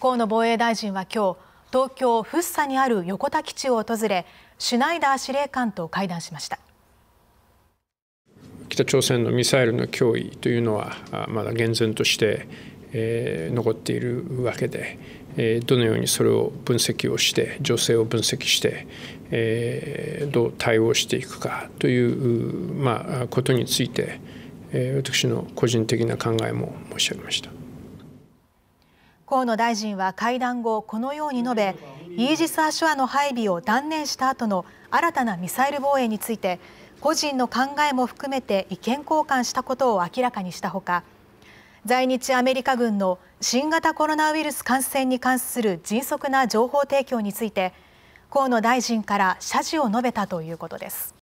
河野防衛大臣は今日東京福生にある横田基地を訪れシュナイダー司令官と会談しました北朝鮮のミサイルの脅威というのはまだ厳然として、え残っているわけで、えどのようにそれを分析をして情勢を分析して、えー、どう対応していくかという、まあ、ことについて、え私の個人的な考えも申し上げました。河野大臣は会談後、このように述べ、イージス・アショアの配備を断念した後の新たなミサイル防衛について、個人の考えも含めて意見交換したことを明らかにしたほか、在日アメリカ軍の新型コロナウイルス感染に関する迅速な情報提供について、河野大臣から謝辞を述べたということです。